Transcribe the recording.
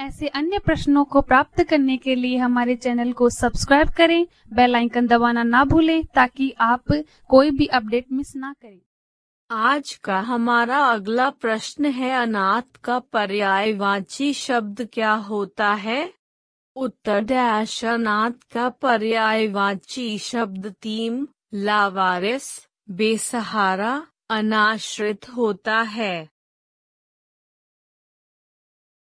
ऐसे अन्य प्रश्नों को प्राप्त करने के लिए हमारे चैनल को सब्सक्राइब करें बेल आइकन दबाना ना भूलें ताकि आप कोई भी अपडेट मिस ना करें आज का हमारा अगला प्रश्न है अनाथ का पर्यायवाची शब्द क्या होता है उत्तर डैश अनाथ का पर्यायवाची शब्द तीम लावारिस बेसहारा अनाश्रित होता है